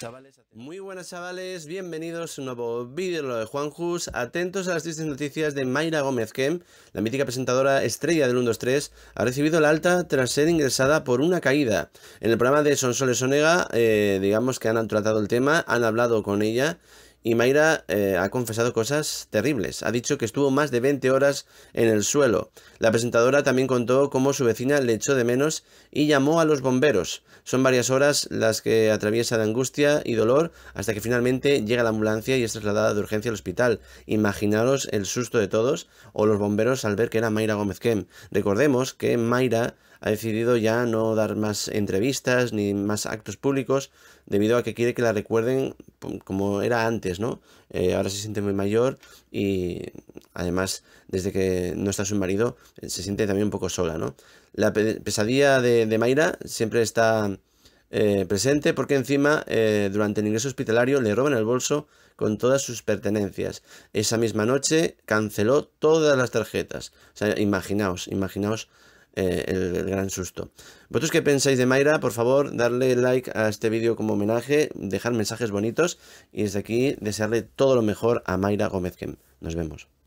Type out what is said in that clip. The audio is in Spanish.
Chavales, Muy buenas chavales, bienvenidos a un nuevo vídeo de juan de Juanjus. Atentos a las tristes noticias de Mayra Gómez Kem, la mítica presentadora estrella del 1-2-3, ha recibido la alta tras ser ingresada por una caída. En el programa de Sonsoles Onega, eh, digamos que han tratado el tema, han hablado con ella y Mayra eh, ha confesado cosas terribles. Ha dicho que estuvo más de 20 horas en el suelo. La presentadora también contó cómo su vecina le echó de menos y llamó a los bomberos. Son varias horas las que atraviesa de angustia y dolor hasta que finalmente llega la ambulancia y es trasladada de urgencia al hospital. Imaginaros el susto de todos o los bomberos al ver que era Mayra Gómez Kem. Recordemos que Mayra ha decidido ya no dar más entrevistas ni más actos públicos, debido a que quiere que la recuerden como era antes, ¿no? Eh, ahora se siente muy mayor y además desde que no está su marido eh, se siente también un poco sola, ¿no? La pesadilla de, Mayra siempre está eh, presente porque encima durante el ingreso hospitalario le roban el bolso con todas sus pertenencias. Esa misma noche canceló todas las tarjetas. O sea, imaginaos, imaginaos eh, el, gran susto. ¿Vosotros qué pensáis de Mayra? Por favor, darle like a este vídeo como homenaje, dejar mensajes bonitos y desde aquí desearle todo lo mejor a Mayra Gómez Nos vemos.